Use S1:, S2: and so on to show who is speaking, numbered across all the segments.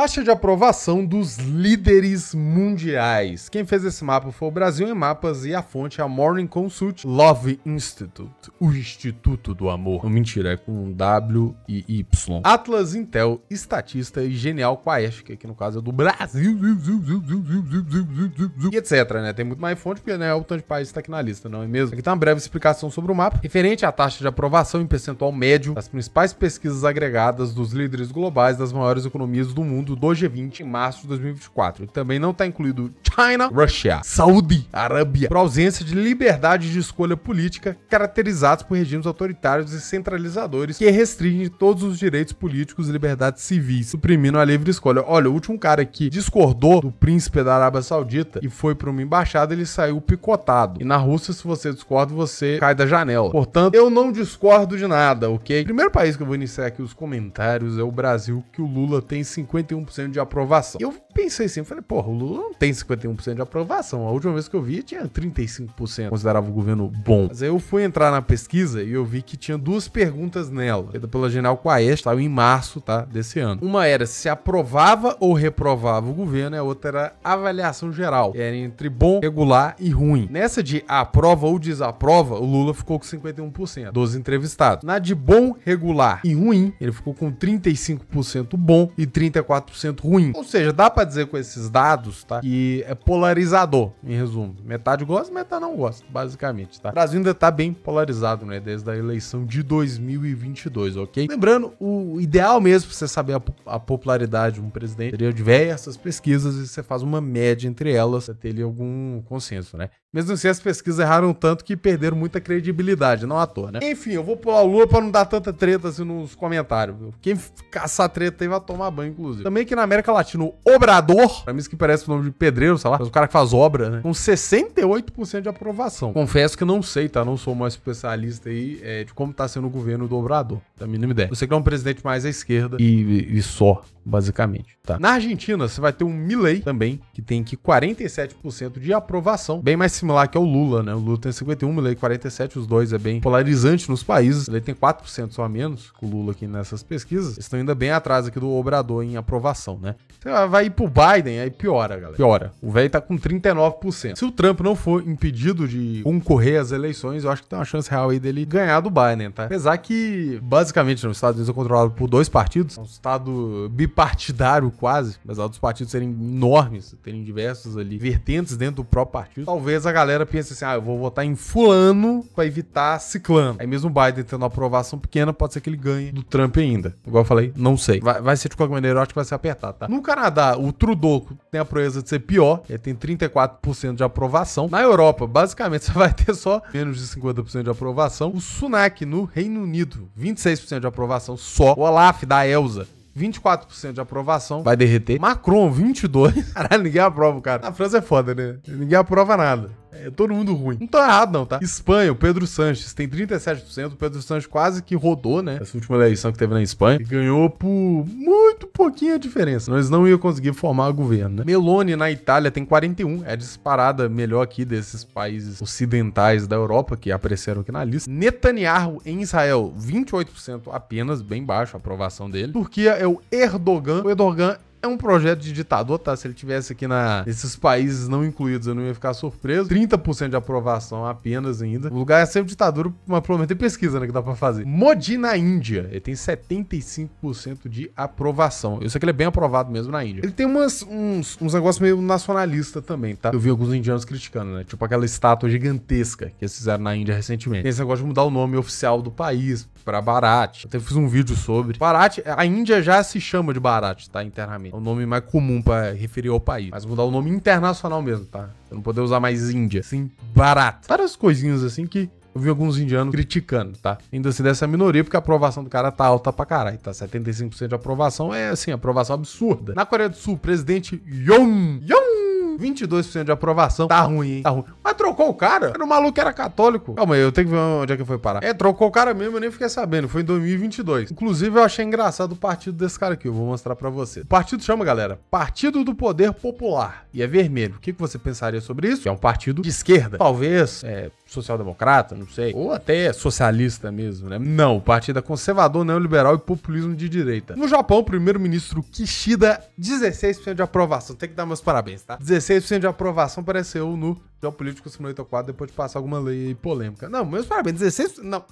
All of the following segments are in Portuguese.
S1: Taxa de aprovação dos líderes mundiais. Quem fez esse mapa foi o Brasil em Mapas e a fonte é a Morning Consult Love Institute, o Instituto do Amor. Não, mentira, é com W e Y. Atlas Intel, Estatista e Genial Quaest, que aqui no caso é do Brasil. E etc, né? Tem muito mais fonte, porque né, é o tanto de país está aqui na lista, não é mesmo? Aqui tá uma breve explicação sobre o mapa, referente à taxa de aprovação em percentual médio das principais pesquisas agregadas dos líderes globais das maiores economias do mundo do G20 em março de 2024. Também não está incluído China, Rússia, Saudi Arábia, por ausência de liberdade de escolha política, caracterizados por regimes autoritários e centralizadores que restringem todos os direitos políticos e liberdades civis, suprimindo a livre escolha. Olha, o último cara que discordou do príncipe da Arábia Saudita e foi para uma embaixada, ele saiu picotado. E na Rússia, se você discorda, você cai da janela. Portanto, eu não discordo de nada, ok? O primeiro país que eu vou iniciar aqui os comentários é o Brasil, que o Lula tem 51 51% de aprovação. Eu pensei assim, falei, porra, o Lula não tem 51% de aprovação. A última vez que eu vi tinha 35%, considerava o governo bom. Mas aí eu fui entrar na pesquisa e eu vi que tinha duas perguntas nela, feita pela General Quaest, tá, em março, tá, desse ano. Uma era se aprovava ou reprovava o governo, e a outra era avaliação geral. Era entre bom, regular e ruim. Nessa de aprova ou desaprova, o Lula ficou com 51% dos entrevistados. Na de bom, regular e ruim, ele ficou com 35% bom e 34 4% ruim. Ou seja, dá para dizer com esses dados, tá? Que é polarizador, em resumo. Metade gosta, metade não gosta, basicamente, tá? O Brasil ainda tá bem polarizado, né? Desde a eleição de 2022, ok? Lembrando, o ideal mesmo pra você saber a, a popularidade de um presidente seria diversas pesquisas e você faz uma média entre elas pra ter ali algum consenso, né? Mesmo assim, as pesquisas erraram tanto que perderam muita credibilidade, não à toa, né? Enfim, eu vou pular o Lula pra não dar tanta treta assim nos comentários, viu? Quem caçar treta aí vai tomar banho, inclusive. Também que na América Latina, o Obrador, pra mim isso que parece o nome de pedreiro, sei lá, mas o cara que faz obra, né? Com 68% de aprovação. Confesso que não sei, tá? Não sou mais especialista aí é, de como tá sendo o governo do Obrador. Da mínima ideia. Você que é um presidente mais à esquerda e, e só basicamente, tá? Na Argentina, você vai ter um Milley também, que tem aqui 47% de aprovação, bem mais similar que ao é Lula, né? O Lula tem 51, o 47, os dois é bem polarizante nos países. Ele tem 4% só a menos que o Lula aqui nessas pesquisas. Estão ainda bem atrás aqui do Obrador em aprovação, né? Você então, ah, vai ir pro Biden, aí piora, galera. Piora. O velho tá com 39%. Se o Trump não for impedido de concorrer às eleições, eu acho que tem uma chance real aí dele ganhar do Biden, tá? Apesar que, basicamente, nos Estados Unidos é controlado por dois partidos, é um estado bipartidário bipartidário quase, apesar dos partidos serem enormes, terem diversos ali vertentes dentro do próprio partido, talvez a galera pense assim, ah, eu vou votar em fulano para evitar ciclano. Aí mesmo o Biden tendo uma aprovação pequena, pode ser que ele ganhe do Trump ainda. Igual eu falei, não sei. Vai, vai ser de qualquer maneira, eu acho que vai ser apertado, tá? No Canadá, o Trudeau tem a proeza de ser pior, ele tem 34% de aprovação. Na Europa, basicamente, você vai ter só menos de 50% de aprovação. O Sunak, no Reino Unido, 26% de aprovação só. O Olaf, da Elsa, 24% de aprovação. Vai derreter. Macron, 22%. Caralho, ninguém aprova o cara. A França é foda, né? Ninguém aprova nada. É todo mundo ruim. Não tá errado, não, tá? Espanha, o Pedro Sanches tem 37%. O Pedro Sanches quase que rodou, né? Essa última eleição que teve na Espanha. E ganhou por muito pouquinha diferença. Nós não ia conseguir formar governo, né? Meloni na Itália tem 41. É disparada melhor aqui desses países ocidentais da Europa que apareceram aqui na lista. Netanyahu em Israel, 28% apenas, bem baixo a aprovação dele. Turquia é o Erdogan. O Erdogan é um projeto de ditador, tá? Se ele tivesse aqui na, nesses países não incluídos, eu não ia ficar surpreso. 30% de aprovação apenas ainda. O lugar é sempre ditadura, mas pelo menos tem pesquisa, né, que dá pra fazer. Modi na Índia, ele tem 75% de aprovação. Eu sei que ele é bem aprovado mesmo na Índia. Ele tem umas, uns, uns negócios meio nacionalista também, tá? Eu vi alguns indianos criticando, né? Tipo aquela estátua gigantesca que eles fizeram na Índia recentemente. Tem esse negócio de mudar o nome oficial do país pra Barat. Eu até fiz um vídeo sobre. Barat. a Índia já se chama de Barat, tá? Internamente. É o nome mais comum para referir ao país. Mas mudar o nome internacional mesmo, tá? Pra não poder usar mais Índia. Sim, barato. Várias coisinhas assim que eu vi alguns indianos criticando, tá? Ainda assim, dessa minoria, porque a aprovação do cara tá alta pra caralho, tá? 75% de aprovação é, assim, aprovação absurda. Na Coreia do Sul, presidente Yoon, Yoon 22% de aprovação. Tá ruim, hein? Tá ruim. Mas trocou o cara. Era o maluco era católico. Calma aí, eu tenho que ver onde é que foi parar. É, trocou o cara mesmo, eu nem fiquei sabendo. Foi em 2022. Inclusive, eu achei engraçado o partido desse cara aqui. Eu vou mostrar pra você. O partido chama, galera, Partido do Poder Popular. E é vermelho. O que, que você pensaria sobre isso? É um partido de esquerda. Talvez, é, social-democrata, não sei, ou até socialista mesmo, né? Não, partido é conservador, neoliberal e populismo de direita. No Japão, o primeiro-ministro Kishida, 16% de aprovação. Tem que dar meus parabéns, tá? 16% de aprovação político no Geopolítico Simulator 4 depois de passar alguma lei polêmica. Não, meus parabéns, 16%. Não.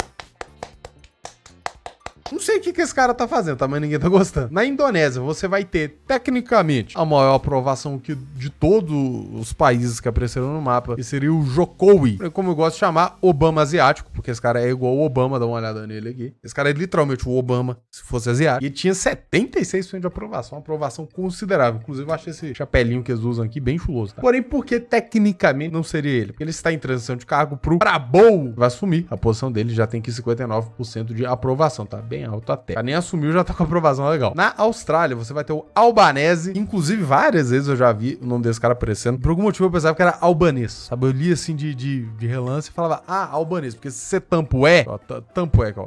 S1: Não sei o que, que esse cara tá fazendo, tá? Mas ninguém tá gostando. Na Indonésia, você vai ter, tecnicamente, a maior aprovação que de todos os países que apareceram no mapa, que seria o Jokowi. É como eu gosto de chamar, Obama asiático, porque esse cara é igual o Obama, dá uma olhada nele aqui. Esse cara é literalmente o Obama, se fosse asiático. E tinha 76% de aprovação, uma aprovação considerável. Inclusive, eu achei esse chapelinho que eles usam aqui bem chuloso, tá? Porém, porque tecnicamente não seria ele? Porque ele está em transição de cargo pro Brabou, vai assumir a posição dele, já tem aqui 59% de aprovação, tá? Bem bem alto até. Já nem assumiu, já tá com aprovação legal. Na Austrália, você vai ter o Albanese. Inclusive, várias vezes eu já vi o nome desse cara aparecendo. Por algum motivo eu pensava que era albanês, sabe? Eu li assim de, de, de relance e falava, ah, albanês, porque se você tampa o E, ó, tampa o E, ó.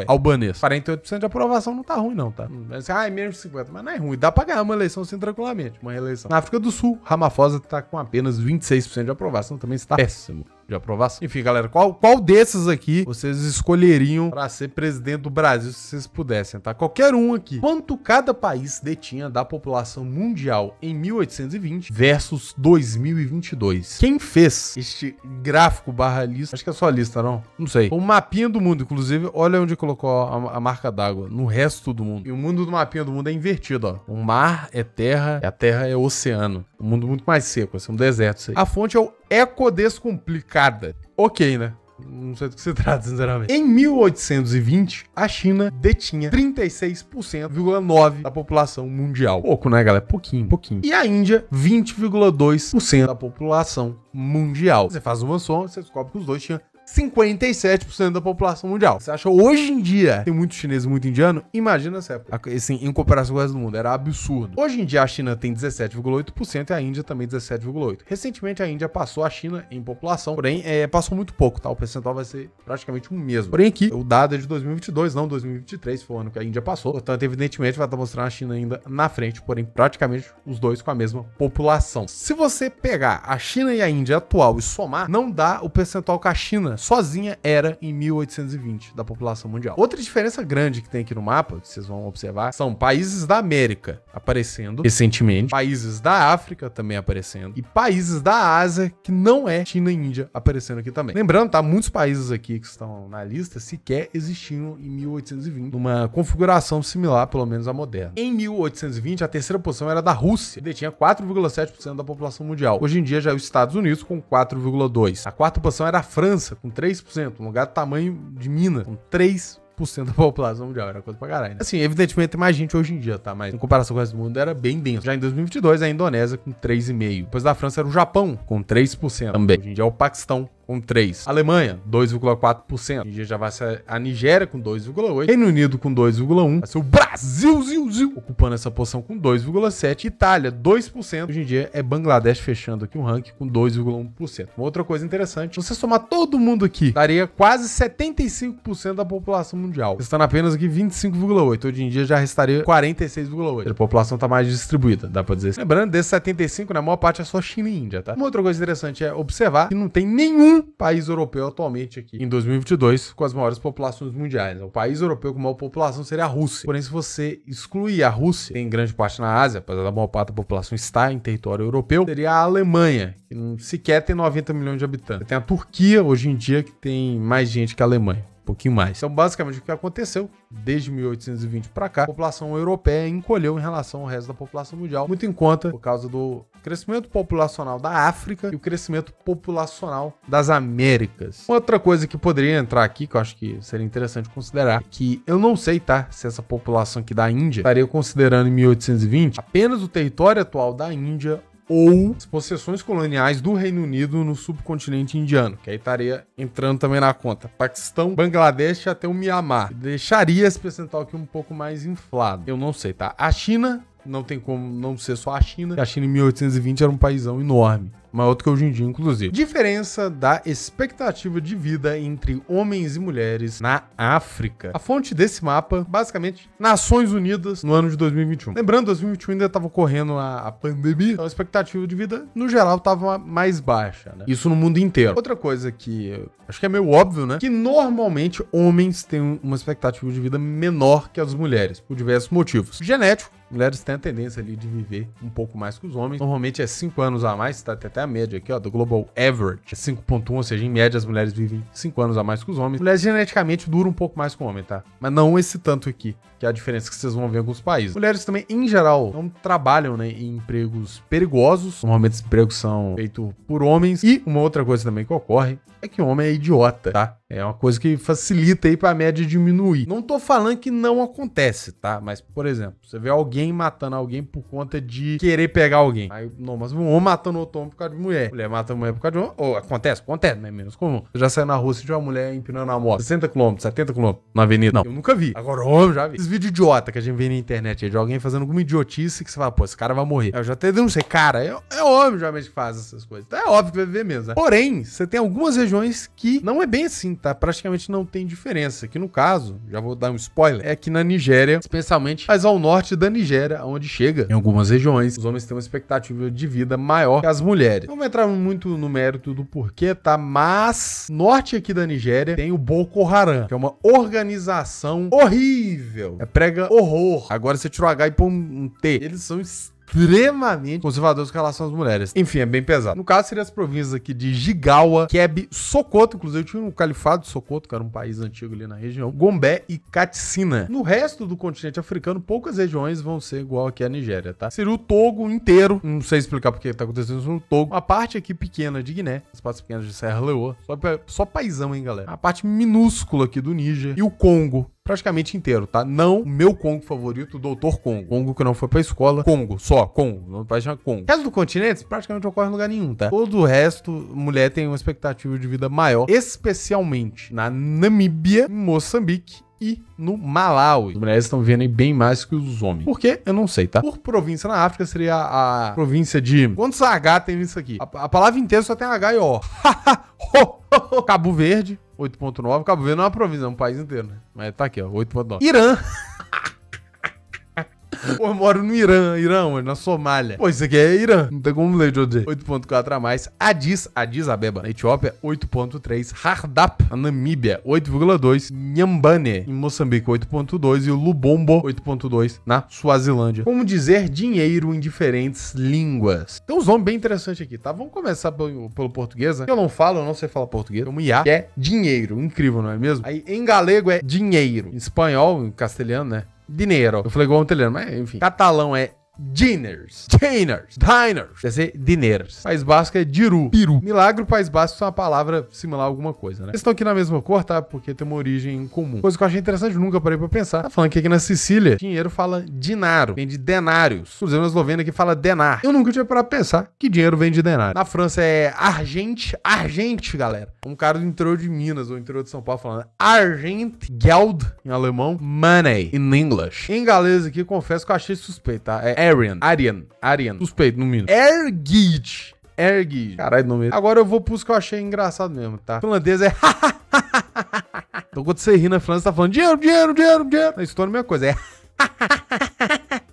S1: é. Albanês. 48% de aprovação não tá ruim, não, tá? Hum, ah, é menos 50, mas não é ruim. Dá pra ganhar uma eleição assim tranquilamente, uma reeleição. Na África do Sul, Ramaphosa tá com apenas 26% de aprovação, também está péssimo de aprovação. Enfim, galera, qual, qual desses aqui vocês escolheriam para ser presidente do Brasil se vocês pudessem, tá? Qualquer um aqui. Quanto cada país detinha da população mundial em 1820 versus 2022? Quem fez este gráfico barra lista? Acho que é só a lista, não? Não sei. O mapinha do mundo, inclusive, olha onde colocou a, a marca d'água. No resto do mundo. E o mundo do mapinha do mundo é invertido, ó. O mar é terra e a terra é oceano. Um mundo muito mais seco, assim, um deserto. Isso aí. A fonte é o Eco Descomplica chocada. Ok, né? Não sei do que se trata, sinceramente. Em 1820, a China detinha 36,9% da população mundial. Pouco, né, galera? Pouquinho, pouquinho. E a Índia, 20,2% da população mundial. Você faz uma soma, você descobre que os dois tinham 57% da população mundial. Você acha hoje em dia tem muito chinês e muito indiano? Imagina essa época. Assim, em comparação com o resto do mundo, era absurdo. Hoje em dia a China tem 17,8% e a Índia também 17,8%. Recentemente a Índia passou a China em população, porém é, passou muito pouco, tá? O percentual vai ser praticamente o mesmo. Porém aqui, o dado é de 2022, não 2023, foi o ano que a Índia passou. Portanto, evidentemente vai estar mostrando a China ainda na frente, porém praticamente os dois com a mesma população. Se você pegar a China e a Índia atual e somar, não dá o percentual que a China sozinha era em 1820 da população mundial. Outra diferença grande que tem aqui no mapa, que vocês vão observar, são países da América aparecendo recentemente, países da África também aparecendo e países da Ásia que não é China e Índia aparecendo aqui também. Lembrando, tá muitos países aqui que estão na lista sequer existiam em 1820, numa configuração similar, pelo menos à moderna. Em 1820, a terceira posição era da Rússia, que detinha 4,7% da população mundial. Hoje em dia já é os Estados Unidos com 4,2. A quarta posição era a França com 3%, um lugar do tamanho de mina, com 3% da população mundial. Era coisa pra caralho. Né? Assim, evidentemente tem mais gente hoje em dia, tá? Mas em comparação com o resto do mundo era bem denso. Já em 2022, a Indonésia com 3,5%. Depois da França era o Japão com 3% também. Hoje em dia é o Paquistão com 3%. Alemanha, 2,4%. A gente já vai ser a Nigéria com 2,8%. Reino Unido com 2,1%. Vai ser o Brasil, ziu, ziu, ocupando essa posição com 2,7%. Itália, 2%. Hoje em dia é Bangladesh fechando aqui o um ranking com 2,1%. Uma outra coisa interessante, se você somar todo mundo aqui, daria quase 75% da população mundial. Estando apenas aqui 25,8%. Hoje em dia já restaria 46,8%. A população está mais distribuída, dá para dizer assim. Lembrando, desses 75, na né, maior parte é só China e Índia, tá? Uma outra coisa interessante é observar que não tem nenhum um país europeu atualmente aqui em 2022 com as maiores populações mundiais. Né? O país europeu com maior população seria a Rússia. Porém, se você excluir a Rússia, tem grande parte na Ásia, apesar da maior parte da população estar em território europeu, seria a Alemanha, que não sequer tem 90 milhões de habitantes. tem a Turquia, hoje em dia, que tem mais gente que a Alemanha um pouquinho mais. Então, basicamente, o que aconteceu desde 1820 para cá, a população europeia encolheu em relação ao resto da população mundial, muito em conta por causa do crescimento populacional da África e o crescimento populacional das Américas. Outra coisa que poderia entrar aqui, que eu acho que seria interessante considerar, é que eu não sei, tá, se essa população aqui da Índia estaria considerando em 1820 apenas o território atual da Índia ou as possessões coloniais do Reino Unido no subcontinente indiano, que aí estaria entrando também na conta. Paquistão, Bangladesh até o Mianmar. Deixaria esse percentual aqui um pouco mais inflado. Eu não sei, tá? A China não tem como não ser só a China. A China em 1820 era um paísão enorme. Maior do que hoje em dia, inclusive. Diferença da expectativa de vida entre homens e mulheres na África. A fonte desse mapa, basicamente, Nações Unidas no ano de 2021. Lembrando, 2021 ainda estava ocorrendo a, a, pandemia, então a expectativa de vida, no geral, estava mais baixa, né? Isso no mundo inteiro. Outra coisa que acho que é meio óbvio, né? Que normalmente homens têm uma expectativa de vida menor que as mulheres, por diversos motivos. Genético, mulheres têm a tendência ali de viver um pouco mais que os homens. Normalmente é 5 anos a mais, tá até a média aqui, ó, do Global Average. É 5.1, ou seja, em média as mulheres vivem 5 anos a mais que os homens. Mulheres geneticamente duram um pouco mais que o homem, tá? Mas não esse tanto aqui, que é a diferença que vocês vão ver em alguns países. Mulheres também, em geral, não trabalham, né, em empregos perigosos. Normalmente esses empregos são feitos por homens. E uma outra coisa também que ocorre é que o homem é idiota, tá? É uma coisa que facilita aí pra média diminuir. Não tô falando que não acontece, tá? Mas, por exemplo, você vê alguém alguém matando alguém por conta de querer pegar alguém. Aí, não, mas um homem matando outro homem por causa de mulher. Mulher matando mulher por causa de homem. Ou, acontece, acontece, mas é Menos comum. Você já saiu na rua e uma mulher empinando a moto. 60 km, 70 km na avenida. Não, eu nunca vi. Agora, homem, já vi. Esses vídeos idiota que a gente vê na internet aí, de alguém fazendo alguma idiotice que você fala, pô, esse cara vai morrer. Eu já até denunciei. Cara, é, é homem geralmente que faz essas coisas. Então é óbvio que vai viver mesmo, né? Porém, você tem algumas regiões que não é bem assim, tá? Praticamente não tem diferença. Que no caso, já vou dar um spoiler, é que na Nigéria, especialmente, mais ao norte da Nigéria gera onde chega. Em algumas regiões, os homens têm uma expectativa de vida maior que as mulheres. Não vou entrar muito no mérito do porquê, tá? Mas, norte aqui da Nigéria, tem o Boko Haram, que é uma organização horrível. É prega horror. Agora você tirou H e põe um T. Eles são estranhos extremamente conservadores com relação às mulheres. Enfim, é bem pesado. No caso, seria as províncias aqui de Jigawa, Keb, Sokoto, inclusive tinha um califado de Sokoto, que era um país antigo ali na região, Gombé e Katsina. No resto do continente africano, poucas regiões vão ser igual aqui à Nigéria, tá? Seria o Togo inteiro, não sei explicar porque tá acontecendo isso no Togo, a parte aqui pequena de Guiné, as partes pequenas de Serra Leoa, só, só paisão, hein, galera? A parte minúscula aqui do Níger e o Congo, praticamente inteiro, tá? Não o meu Congo favorito, o Doutor Congo. Congo que não foi pra escola. Congo, só, Congo. Não vai chamar Congo. O resto do continente praticamente ocorre em lugar nenhum, tá? Todo o resto, mulher tem uma expectativa de vida maior, especialmente na Namíbia, Moçambique e no Malawi. As mulheres estão vendo bem mais que os homens. Por quê? Eu não sei, tá? Por província na África seria a, província de. Quantos H tem isso aqui? A, a palavra inteira só tem H e O. Cabo Verde, 8.9. Cabo Verde não é uma província, é um país inteiro, né? Mas tá aqui, ó, 8.9. Irã. Pô, eu moro no Irã, Irã, mano, na Somália. Pô, isso aqui é Irã, não tem como ler de onde é. 8.4 a mais. Adis, Adis Abeba, na Etiópia, 8.3. Hardap, na Namíbia, 8,2. Nhambane, em Moçambique, 8.2. E o Lubombo, 8.2, na Suazilândia. Como dizer dinheiro em diferentes línguas. Tem uns nomes bem interessantes aqui, tá? Vamos começar pelo, pelo português, né? Eu não falo, eu não sei falar português. Como IA, que é dinheiro. Incrível, não é mesmo? Aí, em galego é dinheiro. Em espanhol, em castelhano, né? dinheiro. Eu falei igual um italiano, mas enfim. Catalão é Diners. Diners. Diners. Quer dizer, diners. País Basco é diru. Peru. Milagre, País Basco é uma palavra similar a alguma coisa, né? Eles estão aqui na mesma cor, tá? Porque tem uma origem comum. Coisa que eu achei interessante, nunca parei pra pensar. Tá falando que aqui na Sicília, dinheiro fala dinaro. Vem de denários. Os exemplo, na Eslovênia que fala denar. Eu nunca tinha parado pra pensar que dinheiro vem de denário. Na França é argente. Argente, galera. Um cara do interior de Minas ou interior de São Paulo falando argent, geld, em alemão, money, in English. Em inglês aqui, confesso que eu achei suspeito, tá? É Arian. Arian. Arian. Suspeito, no mínimo. Ergid. Ergid. Caralho, nome. Agora eu vou pros que eu achei engraçado mesmo, tá? O finlandês é... então quando você ri na França, tá falando dinheiro, dinheiro, dinheiro, dinheiro. Na Estônia, a mesma coisa. É...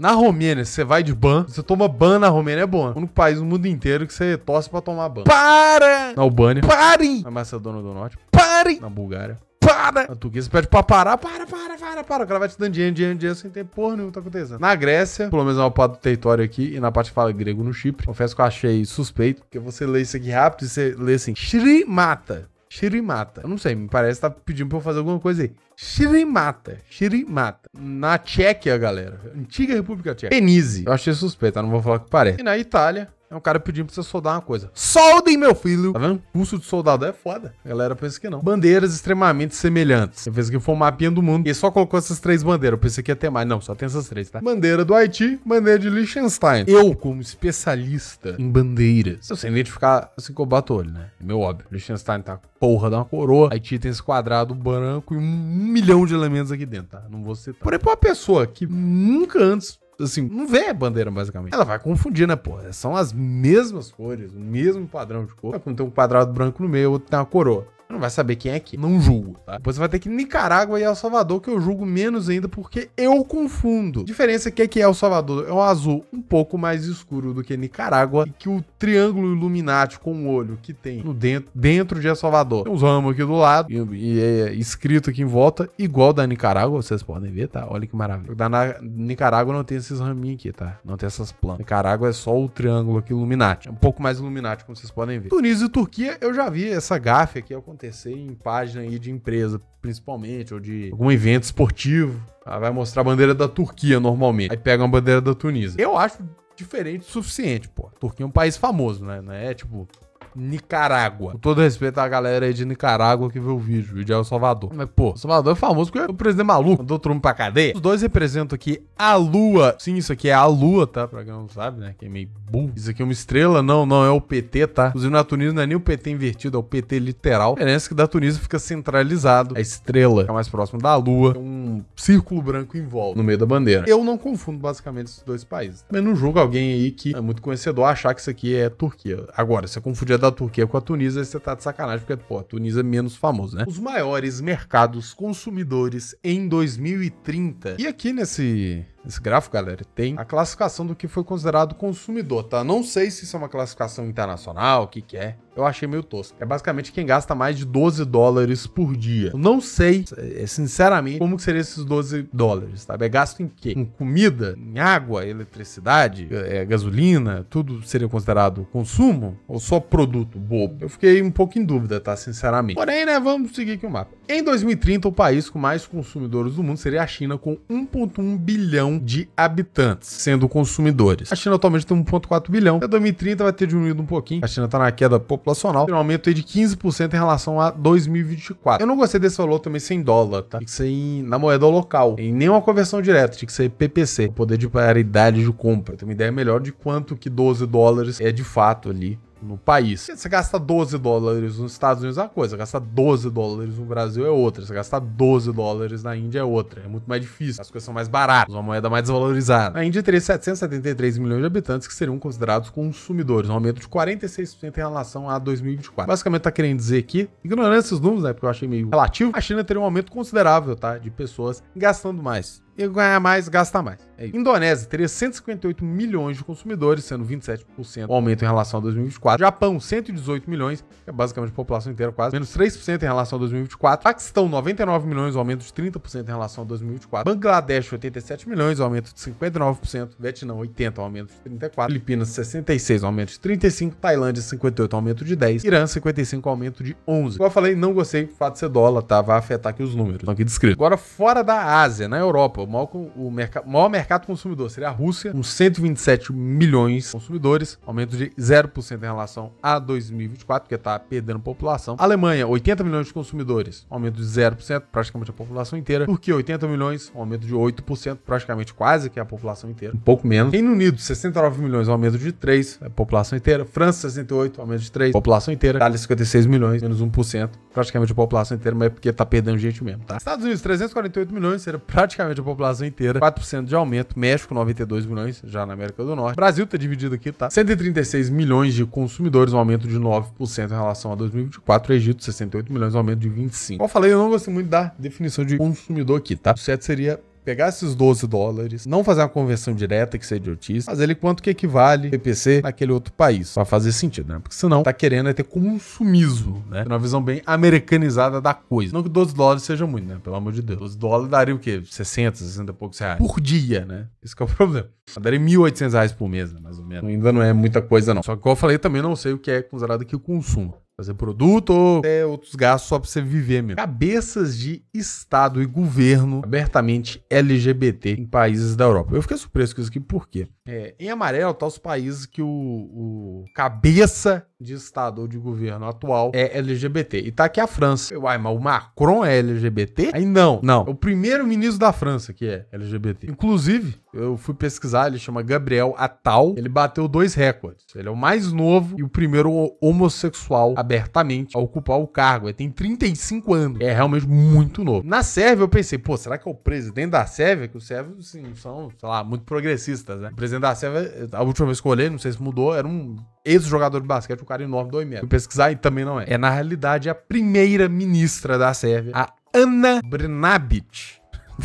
S1: Na Romênia, você vai de ban, você toma ban na Romênia, é bom. O é único país no mundo inteiro que você torce pra tomar ban. Para! Na Albânia. Pare. Na Macedônia do Norte. Pare. Na Bulgária. Para! Na Turquia, você pede pra parar. Para, para! para, para. O cara vai te dando dinheiro, dinheiro, dinheiro sem ter porra nenhuma tá acontecendo. Na Grécia, pelo menos na parte do território aqui e na parte que fala grego no Chipre, confesso que eu achei suspeito, porque você lê isso aqui rápido e você lê assim, Shrimata. Shirimata. Eu não sei, me parece que tá pedindo pra eu fazer alguma coisa aí. Shirimata. Shirimata. Na Tchequia, galera. Antiga República Tcheca. Penise. Eu achei suspeito não vou falar que parece. E na Itália, é um cara pedindo pra você soldar uma coisa. Soldem, meu filho! Tá vendo? Pulso de soldado é foda. A galera pensa que não. Bandeiras extremamente semelhantes. Eu pensei que foi um mapinha do mundo. E só colocou essas três bandeiras. Eu pensei que ia ter mais. Não, só tem essas três, tá? Bandeira do Haiti, bandeira de Liechtenstein. Eu, como especialista em bandeiras, eu sei identificar assim que eu bato olho, né? É meu óbvio. Liechtenstein tá porra da uma coroa. Haiti tem esse quadrado branco e um milhão de elementos aqui dentro, tá? Não vou citar. Porém, pra uma pessoa que nunca antes assim, não vê a bandeira, basicamente. Ela vai confundir, né, pô? São as mesmas cores, o mesmo padrão de cor. Quando tem um quadrado branco no meio, outro tem uma coroa não vai saber quem é que. Não julgo, tá? Depois você vai ter que Nicarágua e El Salvador, que eu julgo menos ainda, porque eu confundo. A diferença é que é El Salvador é um azul um pouco mais escuro do que Nicarágua, e que o triângulo Illuminati com o olho que tem no dentro, dentro de El Salvador. Tem uns ramos aqui do lado, e, e é escrito aqui em volta, igual da Nicarágua, vocês podem ver, tá? Olha que maravilha. Da na, Nicarágua não tem esses raminhos aqui, tá? Não tem essas plantas. Nicarágua é só o triângulo aqui Illuminati. É um pouco mais Illuminati, como vocês podem ver. Tunísia e Turquia, eu já vi essa gafe aqui, ao é contrário acontecer em página aí de empresa, principalmente, ou de algum evento esportivo. Ela tá? Vai mostrar a bandeira da Turquia normalmente. Aí pega uma bandeira da Tunísia. Eu acho diferente o suficiente, pô. A Turquia é um país famoso, né? Não é tipo Nicarágua. Com todo respeito à galera aí de Nicarágua que vê o vídeo, O vídeo é o Salvador. Mas, pô, Salvador é famoso porque o é presidente maluco mandou Trump pra cadeia. Os dois representam aqui a Lua. Sim, isso aqui é a Lua, tá? Pra quem não sabe, né? Que é meio burro. Isso aqui é uma estrela, não, não, é o PT, tá? Inclusive na Tunísia não é nem o PT invertido, é o PT literal. A diferença é que da Tunísia fica centralizado. A estrela é mais próximo da Lua. Tem um círculo branco em volta, no meio da bandeira. Eu não confundo basicamente esses dois países. Mas não julgo alguém aí que é muito conhecedor achar que isso aqui é Turquia. Agora, se eu confundir a da Turquia com a Tunísia, você tá de sacanagem, porque, pô, a Tunísia é menos famosa, né? Os maiores mercados consumidores em 2030. E aqui nesse esse gráfico, galera, tem a classificação do que foi considerado consumidor, tá? Não sei se isso é uma classificação internacional, o que que é. Eu achei meio tosco. É basicamente quem gasta mais de 12 dólares por dia. Eu não sei, é, é, sinceramente, como que seriam esses 12 dólares, tá? É gasto em quê? Em comida? Em água? Eletricidade? É, é, gasolina? Tudo seria considerado consumo? Ou só produto bobo? Eu fiquei um pouco em dúvida, tá? Sinceramente. Porém, né? Vamos seguir aqui o mapa. Em 2030, o país com mais consumidores do mundo seria a China, com 1,1 bilhão de habitantes, sendo consumidores. A China atualmente tem 1,4 bilhão. Até 2030 vai ter diminuído um pouquinho. A China está na queda populacional, tem um aumento de 15% em relação a 2024. Eu não gostei desse valor também sem dólar, tá? Tem que ser em, na moeda local, em nenhuma conversão direta, tinha que ser PPC, poder de paridade de compra. Tem uma ideia melhor de quanto que 12 dólares é de fato ali no país. Você gasta 12 dólares nos Estados Unidos é uma coisa, gasta 12 dólares no Brasil é outra, você gasta 12 dólares na Índia é outra. É muito mais difícil, as coisas são mais baratas, uma moeda mais desvalorizada. A Índia teria 773 milhões de habitantes que seriam considerados consumidores, um aumento de 46% em relação a 2024. Basicamente tá querendo dizer que, ignorando esses números, né, porque eu achei meio relativo, a China teria um aumento considerável, tá, de pessoas gastando mais e ganhar mais, gasta mais. É Indonésia teria 158 milhões de consumidores, sendo 27% o aumento em relação a 2024. Japão, 118 milhões, que é basicamente a população inteira quase, menos 3% em relação a 2024. Paquistão, 99 milhões, aumento de 30% em relação a 2024. Bangladesh, 87 milhões, aumento de 59%. Vietnã, 80, aumento de 34%. Filipinas, 66, aumento de 35%. Tailândia, 58, aumento de 10%. Irã, 55, aumento de 11%. Como eu falei, não gostei do fato de ser dólar, tá? Vai afetar aqui os números, estão aqui descritos. Agora, fora da Ásia, na Europa, o maior, o merca, maior mercado consumidor seria a Rússia, com 127 milhões de consumidores, aumento de 0% em relação a 2024, porque está perdendo população. A Alemanha, 80 milhões de consumidores, aumento de 0%, praticamente a população inteira. Turquia, 80 milhões, aumento de 8%, praticamente quase que a população inteira, um pouco menos. Reino Unido, 69 milhões, aumento de 3%, a população inteira. França, 68, aumento de 3%, população inteira. Itália, 56 milhões, menos 1%, praticamente a população inteira, mas é porque está perdendo gente mesmo, tá? Estados Unidos, 348 milhões, seria praticamente a população população inteira, 4% de aumento. México, 92 milhões, já na América do Norte. Brasil tá dividido aqui, tá? 136 milhões de consumidores, um aumento de 9% em relação a 2024. Egito, 68 milhões, um aumento de 25%. Como eu falei, eu não gostei muito da definição de consumidor aqui, tá? O certo seria pegar esses 12 dólares, não fazer uma conversão direta que seja idiotice, fazer ele quanto que equivale PPC naquele outro país. Pra fazer sentido, né? Porque senão tá querendo é ter consumismo, né? uma visão bem americanizada da coisa. Não que 12 dólares seja muito, né? Pelo amor de Deus. 12 dólares daria o quê? 60, 60 e poucos reais. Por dia, né? Esse é o problema. Eu daria 1.800 reais por mês, né? mais ou menos. Ainda não é muita coisa, não. Só que, como eu falei, também não sei o que é considerado aqui o consumo fazer produto ou até outros gastos só para você viver mesmo. Cabeças de Estado e governo abertamente LGBT em países da Europa. Eu fiquei surpreso com isso aqui, por quê? É, em amarelo tá os países que o, o, cabeça de Estado ou de governo atual é LGBT. E tá aqui a França. Uai, mas o Macron é LGBT? Aí não, não. É o primeiro-ministro da França que é LGBT. Inclusive, eu fui pesquisar, ele chama Gabriel Atal. Ele bateu dois recordes. Ele é o mais novo e o primeiro homossexual abertamente a ocupar o cargo. Ele tem 35 anos. É realmente muito novo. Na Sérvia, eu pensei, pô, será que é o presidente da Sérvia? Que os sérvios, assim, são, sei lá, muito progressistas, né? O presidente da Sérvia, a última vez que eu olhei, não sei se mudou, era um ex-jogador de basquete, um cara enorme, do metros. Fui pesquisar e também não é. É, na realidade, a primeira ministra da Sérvia, a Ana Brnabic.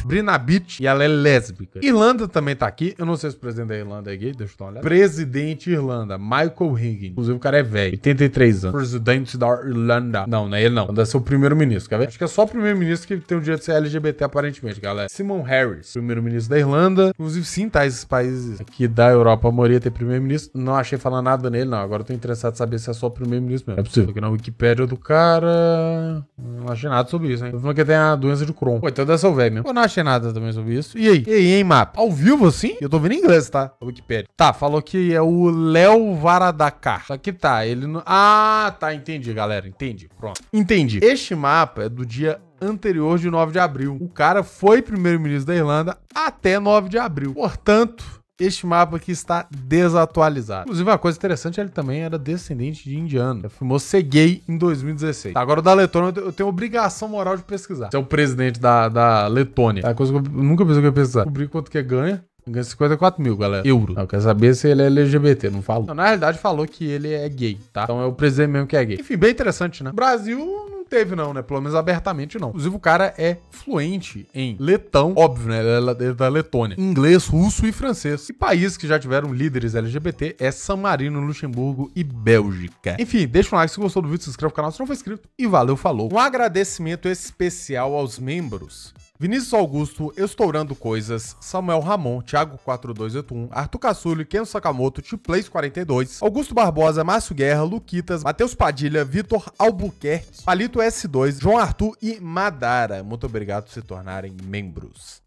S1: Brina Beach, e ela é lésbica. Irlanda também tá aqui. Eu não sei se o presidente da Irlanda é gay, deixa eu dar uma olhada. Presidente Irlanda, Michael Higgins. Inclusive, o cara é velho, 83 anos. Presidente da Irlanda. Não, não é ele não. Deve ser o primeiro-ministro, quer ver? Acho que é só o primeiro-ministro que tem o direito de ser LGBT, aparentemente, galera. Simon Harris, primeiro-ministro da Irlanda. Inclusive, sim, tá esses países aqui da Europa, a maioria tem primeiro-ministro. Não achei falar nada nele, não. Agora eu tô interessado em saber se é só o primeiro-ministro mesmo. É possível. Porque na Wikipédia do cara... Não achei nada sobre isso, hein? Tô falando que tem a doença de Crohn. Pô, então deve ser o velho mesmo. Pô, não achei nada também sobre isso. E aí? E aí, hein, mapa? Ao vivo, assim? Eu tô vendo em inglês, tá? A Wikipedia. Tá, falou que é o Léo Varadkar. Só que tá, ele não... Ah, tá, entendi, galera. Entendi, pronto. Entendi. Este mapa é do dia anterior de 9 de abril. O cara foi primeiro-ministro da Irlanda até 9 de abril. Portanto, este mapa aqui está desatualizado. Inclusive, uma coisa interessante, ele também era descendente de indiano. Afirmou ser gay em 2016. Tá, agora o da Letônia, eu tenho obrigação moral de pesquisar. Esse é o presidente da, da Letônia. É tá, coisa que eu nunca pensei que eu ia pesquisar. Descobri quanto que é ganha. Ganha 54 mil, galera. Euro. Não, eu quero saber se ele é LGBT, não falou. Não, na realidade, falou que ele é gay, tá? Então é o presidente mesmo que é gay. Enfim, bem interessante, né? Brasil teve, não, né? Pelo menos abertamente, não. Inclusive, o cara é fluente em letão, óbvio, né? Ele é, é da Letônia. Inglês, russo e francês. E países que já tiveram líderes LGBT é San Marino, Luxemburgo e Bélgica. Enfim, deixa um like se gostou do vídeo, se inscreve no canal se não for inscrito. E valeu, falou. Um agradecimento especial aos membros Vinícius Augusto, Estourando Coisas, Samuel Ramon, Thiago4281, Arthur Cassulli, Ken Sakamoto, Tiplays42, Augusto Barbosa, Márcio Guerra, Luquitas, Matheus Padilha, Vitor Albuquerque, Palito S2, João Arthur e Madara. Muito obrigado por se tornarem membros.